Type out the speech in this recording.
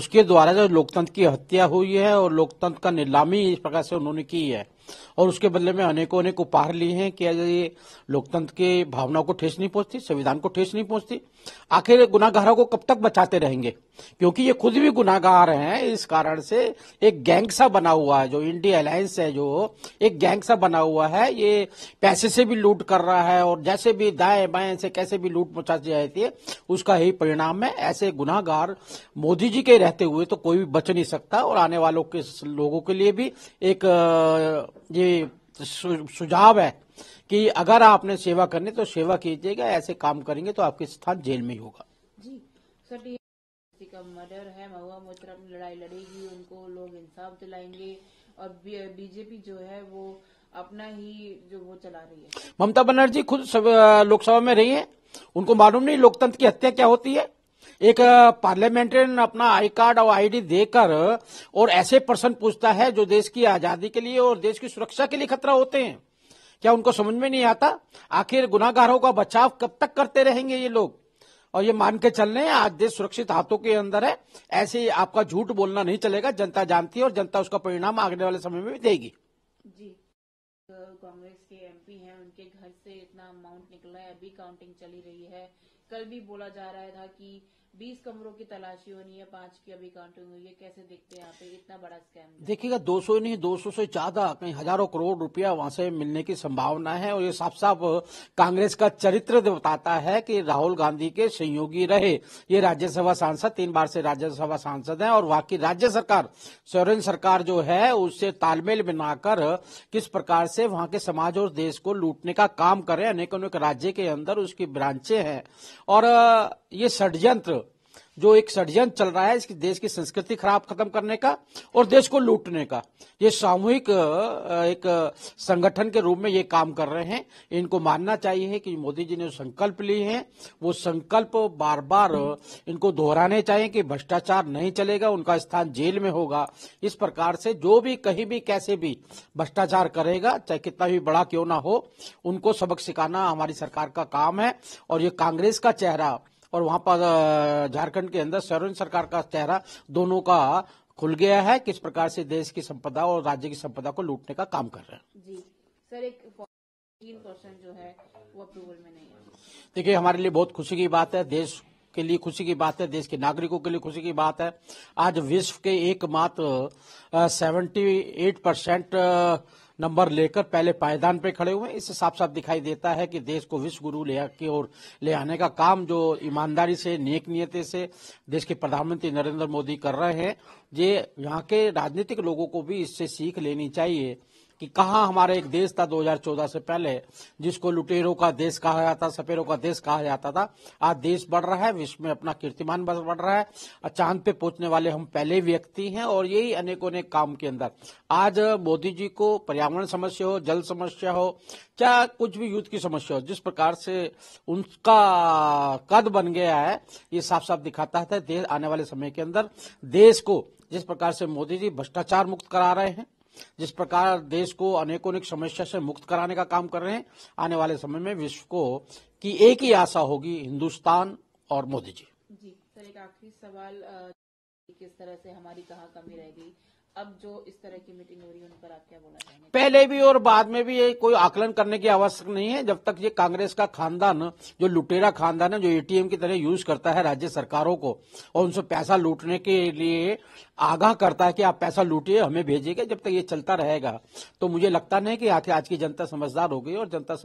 उसके द्वारा जो लोकतंत्र की हत्या हुई है और लोकतंत्र का नीलामी इस प्रकार से उन्होंने की है और उसके बदले में अनेकों अनेक उपहार लिए हैं कि ये लोकतंत्र के भावनाओं को ठेस नहीं पहुंचती संविधान को ठेस नहीं पहुंचती आखिर गुनागारों को कब तक बचाते रहेंगे क्योंकि ये खुद भी गुनागार हैं इस कारण से एक गैंग सा बना हुआ है जो इंडिया अलायंस है जो एक गैंग सा बना हुआ है ये पैसे से भी लूट कर रहा है और जैसे भी दाएं बाएं से कैसे भी लूट मचा जाती है उसका ही परिणाम है ऐसे गुनागार मोदी जी के रहते हुए तो कोई भी बच नहीं सकता और आने वालों के लोगों के लिए भी एक ये सुझाव है कि अगर आपने सेवा करनी तो सेवा कीजिएगा ऐसे काम करेंगे तो आपके स्थान जेल में ही होगा जी का मर्डर है महुआ मोहतरम लड़ाई लड़ेगी उनको लोग इंसाफ दिलाएंगे और बीजेपी जो है वो अपना ही जो वो चला रही है ममता बनर्जी खुद लोकसभा में रही है उनको मालूम नहीं लोकतंत्र की हत्या क्या होती है एक पार्लियामेंटेरियन अपना आई कार्ड और आईडी देकर और ऐसे पर्सन पूछता है जो देश की आजादी के लिए और देश की सुरक्षा के लिए खतरा होते हैं क्या उनको समझ में नहीं आता आखिर गुनागारों का बचाव कब तक करते रहेंगे ये लोग और ये मान के चल रहे हैं आज देश सुरक्षित हाथों के अंदर है ऐसे ही आपका झूठ बोलना नहीं चलेगा जनता जानती है और जनता उसका परिणाम आगने वाले समय में भी देगी जी तो कांग्रेस के एमपी हैं उनके घर से इतना अमाउंट निकला है अभी काउंटिंग चली रही है कल भी बोला जा रहा था कि 20 कमरों की तलाशी होनी है पांच की अभी काउंटिंग हुई है कैसे देखते हैं यहाँ पे इतना बड़ा स्कैम देखिएगा 200 नहीं 200 से ज्यादा कहीं हजारों करोड़ रुपया वहां से मिलने की संभावना है और ये साफ साफ कांग्रेस का चरित्र बताता है कि राहुल गांधी के सहयोगी रहे ये राज्यसभा सांसद तीन बार से राज्यसभा सांसद है और वहां की राज्य सरकार सोरेन सरकार जो है उससे तालमेल बनाकर किस प्रकार से वहां के समाज और देश को लूटने का काम करे अनेक अनेक राज्य के अंदर उसकी ब्रांचे हैं और ये षड्यंत्र जो एक षडयंत्र चल रहा है इसकी देश की संस्कृति खराब खत्म करने का और देश को लूटने का ये सामूहिक एक संगठन के रूप में ये काम कर रहे हैं इनको मानना चाहिए कि मोदी जी ने संकल्प लिए हैं वो संकल्प बार बार इनको दोहराने चाहिए कि भ्रष्टाचार नहीं चलेगा उनका स्थान जेल में होगा इस प्रकार से जो भी कहीं भी कैसे भी भ्रष्टाचार करेगा चाहे कितना भी बड़ा क्यों ना हो उनको सबक सिखाना हमारी सरकार का काम है और ये कांग्रेस का चेहरा और वहां पर झारखंड के अंदर सरोन सरकार का चेहरा दोनों का खुल गया है किस प्रकार से देश की संपदा और राज्य की संपदा को लूटने का काम कर रहे हैं जी सर एक जो है वो अप्रूवल में नहीं है देखिए हमारे लिए बहुत खुशी की बात है देश के लिए खुशी की बात है देश के नागरिकों के लिए खुशी की बात है आज विश्व के एकमात्र सेवेंटी एट परसेंट नंबर लेकर पहले पायदान पे खड़े हुए इससे साफ साफ दिखाई देता है कि देश को विश्व गुरु ले की ओर ले आने का काम जो ईमानदारी से नेक नियति से देश के प्रधानमंत्री नरेंद्र मोदी कर रहे हैं ये यहाँ के राजनीतिक लोगों को भी इससे सीख लेनी चाहिए कि कहा हमारा एक देश था 2014 से पहले जिसको लुटेरों का देश कहा जाता सपेरों का देश कहा जाता था आज देश बढ़ रहा है विश्व में अपना कीर्तिमान बढ़ रहा है चांद पे पहुंचने वाले हम पहले व्यक्ति हैं और यही अनेकों अनेक काम के अंदर आज मोदी जी को पर्यावरण समस्या हो जल समस्या हो चाहे कुछ भी युद्ध की समस्या हो जिस प्रकार से उनका कद बन गया है ये साफ साफ दिखाता है आने वाले समय के अंदर देश को जिस प्रकार से मोदी जी भ्रष्टाचार मुक्त करा रहे हैं जिस प्रकार देश को अनेकों अनेक समस्या से मुक्त कराने का काम कर रहे हैं आने वाले समय में विश्व को की एक ही आशा होगी हिंदुस्तान और मोदी जी जी सर तो एक आखिरी सवाल किस तरह से हमारी कहाँ कमी रहेगी अब जो इस तरह की मीटिंग हो रही है उन पर आप क्या बोला जाएंगे? पहले भी और बाद में भी ये कोई आकलन करने की आवश्यक नहीं है जब तक ये कांग्रेस का खानदान जो लुटेरा खानदान है जो एटीएम की तरह यूज करता है राज्य सरकारों को और उनसे पैसा लूटने के लिए आगाह करता है कि आप पैसा लूटिए हमें भेजिएगा जब तक ये चलता रहेगा तो मुझे लगता नहीं कि आज की जनता समझदार हो गई और जनता